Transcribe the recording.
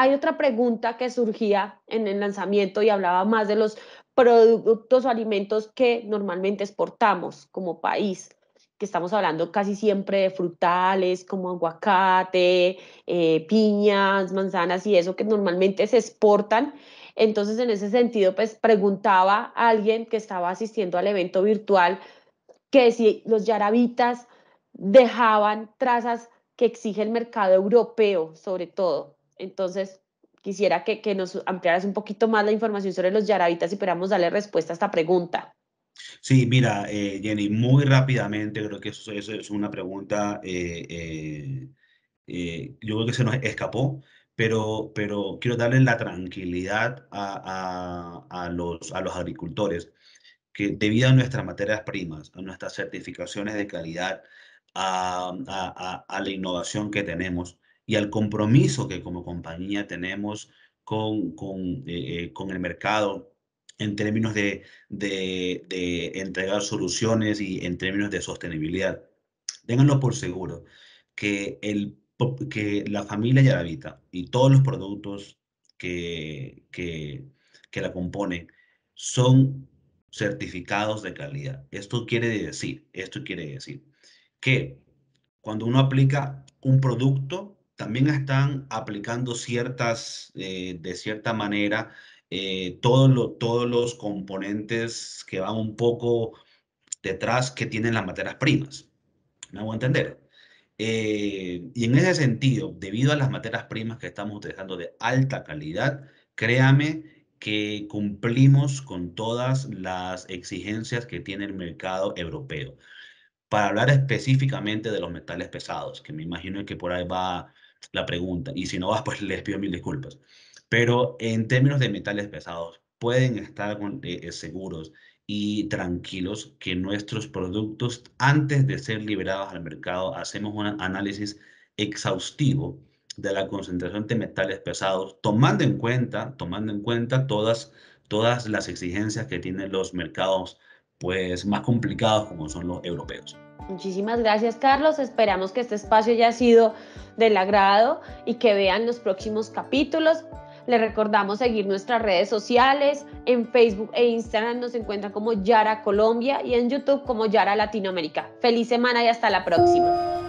hay otra pregunta que surgía en el lanzamiento y hablaba más de los productos o alimentos que normalmente exportamos como país, que estamos hablando casi siempre de frutales como aguacate, eh, piñas, manzanas y eso que normalmente se exportan. Entonces, en ese sentido, pues preguntaba a alguien que estaba asistiendo al evento virtual que si los yarabitas dejaban trazas que exige el mercado europeo, sobre todo. Entonces, quisiera que, nos ampliaras un poquito más la información sobre los yarabitas y esperamos darle respuesta a esta pregunta. Sí, mira, eh, Jenny, muy rápidamente, creo que eso, es una pregunta, eh, eh, yo creo que se nos escapó, pero, quiero darle la tranquilidad a, los, agricultores que debido a nuestras materias primas, a nuestras certificaciones de calidad, a la innovación que tenemos, y al compromiso que como compañía tenemos con, con, eh, eh, con el mercado en términos de, de, entregar soluciones y en términos de sostenibilidad. Ténganlo por seguro que, el, que la familia Yaravita y todos los productos que, que, que la componen son certificados de calidad. Esto quiere decir, esto quiere decir que cuando uno aplica un producto también están aplicando ciertas, eh, de cierta manera, eh, todos los componentes que van un poco detrás que tienen las materias primas. ¿Me hago entender? Eh, y en ese sentido, debido a las materias primas que estamos utilizando de alta calidad, créame que cumplimos con todas las exigencias que tiene el mercado europeo. Para hablar específicamente de los metales pesados, que me imagino que por ahí va la pregunta. Y si no vas, pues les pido mil disculpas. Pero en términos de metales pesados, pueden estar eh, eh, seguros y tranquilos que nuestros productos, antes de ser liberados al mercado, hacemos un análisis exhaustivo de la concentración de metales pesados, tomando en cuenta, tomando en cuenta todas, todas las exigencias que tienen los mercados pues más complicados como son los europeos. Muchísimas gracias Carlos, esperamos que este espacio haya sido del agrado y que vean los próximos capítulos. Les recordamos seguir nuestras redes sociales, en Facebook e Instagram nos encuentran como Yara Colombia y en YouTube como Yara Latinoamérica. Feliz semana y hasta la próxima.